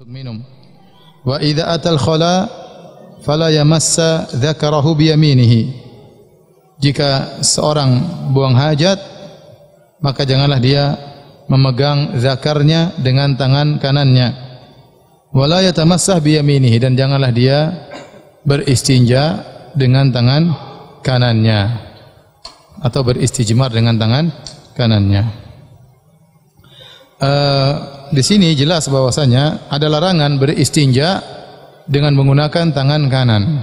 untuk minum. Wa idza atal khala fala yamassa dzakarahu bi Jika seorang buang hajat maka janganlah dia memegang zakarnya dengan tangan kanannya. Wala yatamassah bi yaminihi dan janganlah dia beristinja dengan tangan kanannya atau beristijmar dengan tangan kanannya. Uh, di sini jelas bahwasanya ada larangan beristinja dengan menggunakan tangan kanan.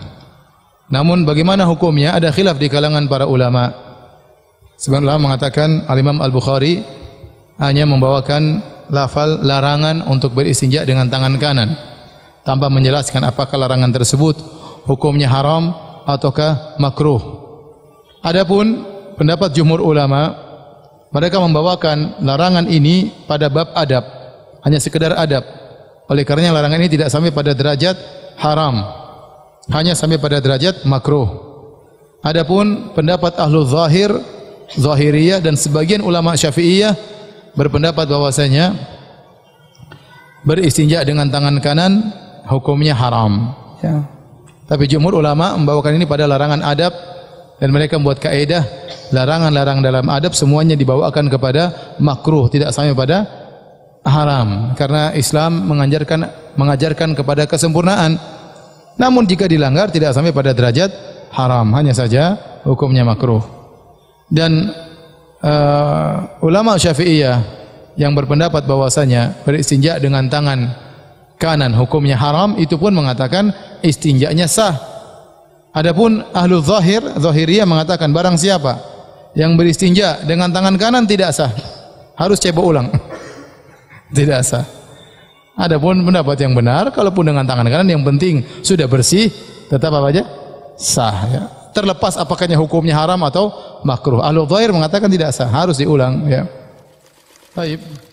Namun bagaimana hukumnya ada khilaf di kalangan para ulama. Sebagian ulama mengatakan Al Imam Al Bukhari hanya membawakan lafal larangan untuk beristinja dengan tangan kanan tanpa menjelaskan apakah larangan tersebut hukumnya haram ataukah makruh. Adapun pendapat jumhur ulama mereka membawakan larangan ini pada bab adab hanya sekedar adab. Oleh karenanya larangan ini tidak sampai pada derajat haram. Hanya sampai pada derajat makruh. Adapun pendapat ahlu zahir, zahiriyah dan sebagian ulama syafi'iyah berpendapat bahwasanya beristinja dengan tangan kanan hukumnya haram. Ya. Tapi jumhur ulama membawakan ini pada larangan adab dan mereka membuat kaedah larangan-larang dalam adab semuanya dibawakan kepada makruh tidak sampai pada haram karena Islam mengajarkan mengajarkan kepada kesempurnaan. Namun jika dilanggar tidak sampai pada derajat haram, hanya saja hukumnya makruh. Dan uh, ulama Syafi'iyah yang berpendapat bahwasanya beristinja dengan tangan kanan hukumnya haram itu pun mengatakan istinjanya sah. Adapun ahlu zahir, zahiriyah mengatakan barang siapa yang beristinja dengan tangan kanan tidak sah. Harus cebok ulang. Tidak sah. Adapun pendapat yang benar, kalaupun dengan tangan kanan yang penting sudah bersih, tetap apa aja? Sah ya. Terlepas apakahnya hukumnya haram atau makruh. Ahlu mengatakan tidak sah, harus diulang ya. Baik.